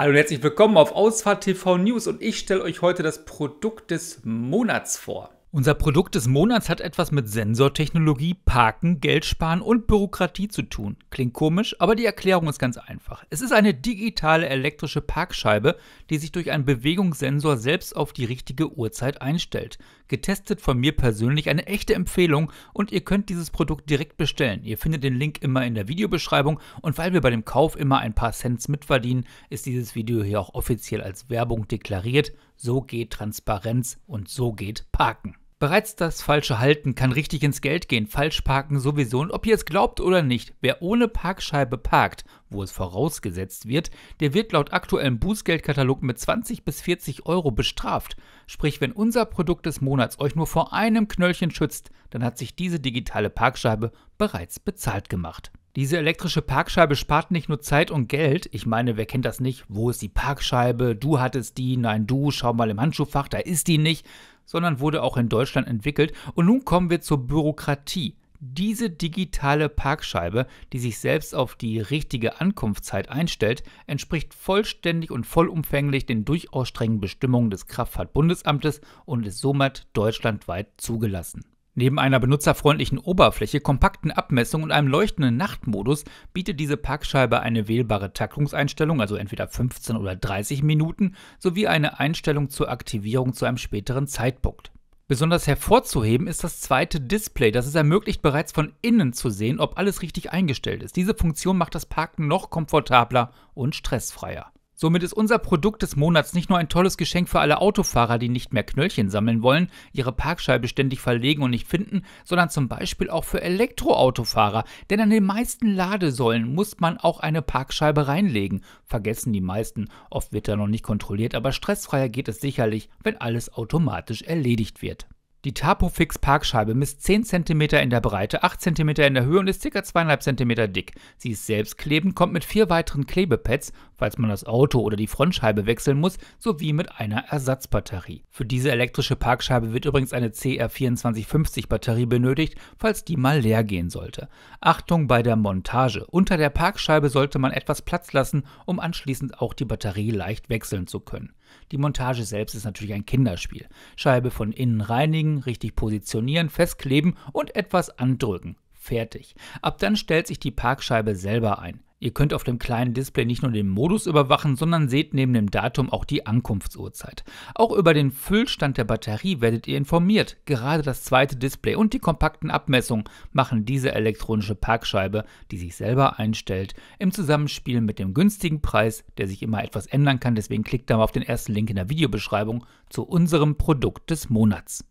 Hallo und herzlich willkommen auf Ausfahrt TV News und ich stelle euch heute das Produkt des Monats vor. Unser Produkt des Monats hat etwas mit Sensortechnologie, Parken, Geld sparen und Bürokratie zu tun. Klingt komisch, aber die Erklärung ist ganz einfach. Es ist eine digitale elektrische Parkscheibe, die sich durch einen Bewegungssensor selbst auf die richtige Uhrzeit einstellt. Getestet von mir persönlich eine echte Empfehlung und ihr könnt dieses Produkt direkt bestellen. Ihr findet den Link immer in der Videobeschreibung und weil wir bei dem Kauf immer ein paar Cents mitverdienen, ist dieses Video hier auch offiziell als Werbung deklariert. So geht Transparenz und so geht Parken. Bereits das falsche Halten kann richtig ins Geld gehen, falsch parken sowieso und ob ihr es glaubt oder nicht, wer ohne Parkscheibe parkt, wo es vorausgesetzt wird, der wird laut aktuellem Bußgeldkatalog mit 20 bis 40 Euro bestraft. Sprich, wenn unser Produkt des Monats euch nur vor einem Knöllchen schützt, dann hat sich diese digitale Parkscheibe bereits bezahlt gemacht. Diese elektrische Parkscheibe spart nicht nur Zeit und Geld. Ich meine, wer kennt das nicht? Wo ist die Parkscheibe? Du hattest die, nein, du, schau mal im Handschuhfach, da ist die nicht, sondern wurde auch in Deutschland entwickelt. Und nun kommen wir zur Bürokratie. Diese digitale Parkscheibe, die sich selbst auf die richtige Ankunftszeit einstellt, entspricht vollständig und vollumfänglich den durchaus strengen Bestimmungen des Kraftfahrtbundesamtes und ist somit deutschlandweit zugelassen. Neben einer benutzerfreundlichen Oberfläche, kompakten Abmessung und einem leuchtenden Nachtmodus bietet diese Parkscheibe eine wählbare Taktungseinstellung, also entweder 15 oder 30 Minuten, sowie eine Einstellung zur Aktivierung zu einem späteren Zeitpunkt. Besonders hervorzuheben ist das zweite Display, das es ermöglicht, bereits von innen zu sehen, ob alles richtig eingestellt ist. Diese Funktion macht das Parken noch komfortabler und stressfreier. Somit ist unser Produkt des Monats nicht nur ein tolles Geschenk für alle Autofahrer, die nicht mehr Knöllchen sammeln wollen, ihre Parkscheibe ständig verlegen und nicht finden, sondern zum Beispiel auch für Elektroautofahrer, denn an den meisten Ladesäulen muss man auch eine Parkscheibe reinlegen. Vergessen die meisten, oft wird da noch nicht kontrolliert, aber stressfreier geht es sicherlich, wenn alles automatisch erledigt wird. Die Tapofix Parkscheibe misst 10 cm in der Breite, 8 cm in der Höhe und ist ca. 2,5 cm dick. Sie ist selbstklebend, kommt mit vier weiteren Klebepads, falls man das Auto oder die Frontscheibe wechseln muss, sowie mit einer Ersatzbatterie. Für diese elektrische Parkscheibe wird übrigens eine CR2450 Batterie benötigt, falls die mal leer gehen sollte. Achtung bei der Montage. Unter der Parkscheibe sollte man etwas Platz lassen, um anschließend auch die Batterie leicht wechseln zu können. Die Montage selbst ist natürlich ein Kinderspiel. Scheibe von innen reinigen, richtig positionieren, festkleben und etwas andrücken. Fertig. Ab dann stellt sich die Parkscheibe selber ein. Ihr könnt auf dem kleinen Display nicht nur den Modus überwachen, sondern seht neben dem Datum auch die Ankunftsuhrzeit. Auch über den Füllstand der Batterie werdet ihr informiert. Gerade das zweite Display und die kompakten Abmessungen machen diese elektronische Parkscheibe, die sich selber einstellt, im Zusammenspiel mit dem günstigen Preis, der sich immer etwas ändern kann, deswegen klickt da mal auf den ersten Link in der Videobeschreibung zu unserem Produkt des Monats.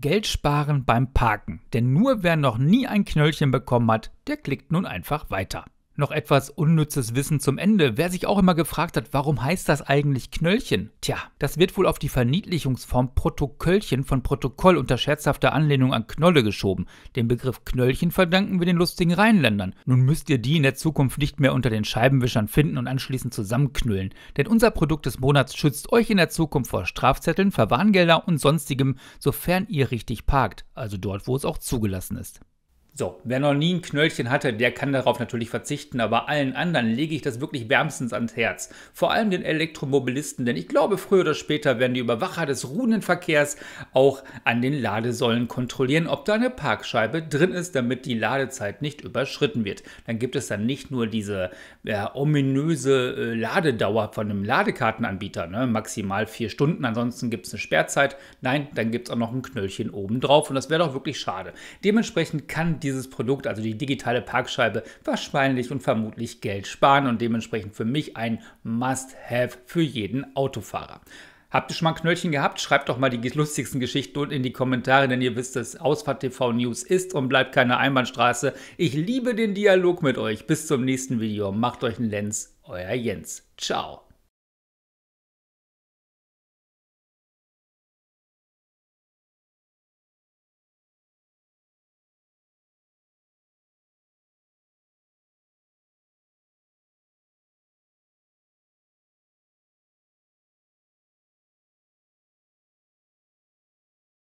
Geld sparen beim Parken, denn nur wer noch nie ein Knöllchen bekommen hat, der klickt nun einfach weiter. Noch etwas unnützes Wissen zum Ende. Wer sich auch immer gefragt hat, warum heißt das eigentlich Knöllchen? Tja, das wird wohl auf die Verniedlichungsform Protokollchen von Protokoll unter scherzhafter Anlehnung an Knolle geschoben. Den Begriff Knöllchen verdanken wir den lustigen Rheinländern. Nun müsst ihr die in der Zukunft nicht mehr unter den Scheibenwischern finden und anschließend zusammenknüllen. Denn unser Produkt des Monats schützt euch in der Zukunft vor Strafzetteln, Verwarngelder und sonstigem, sofern ihr richtig parkt. Also dort, wo es auch zugelassen ist. So, wer noch nie ein Knöllchen hatte, der kann darauf natürlich verzichten, aber allen anderen lege ich das wirklich wärmstens ans Herz. Vor allem den Elektromobilisten, denn ich glaube, früher oder später werden die Überwacher des ruhenden Verkehrs auch an den Ladesäulen kontrollieren, ob da eine Parkscheibe drin ist, damit die Ladezeit nicht überschritten wird. Dann gibt es dann nicht nur diese äh, ominöse äh, Ladedauer von einem Ladekartenanbieter, ne? maximal vier Stunden, ansonsten gibt es eine Sperrzeit. Nein, dann gibt es auch noch ein Knöllchen obendrauf und das wäre doch wirklich schade. Dementsprechend kann dieses Produkt, also die digitale Parkscheibe, wahrscheinlich und vermutlich Geld sparen und dementsprechend für mich ein Must-Have für jeden Autofahrer. Habt ihr schon mal Knöllchen gehabt? Schreibt doch mal die lustigsten Geschichten unten in die Kommentare, denn ihr wisst, dass Ausfahrt TV News ist und bleibt keine Einbahnstraße. Ich liebe den Dialog mit euch. Bis zum nächsten Video. Macht euch einen Lenz. Euer Jens. Ciao.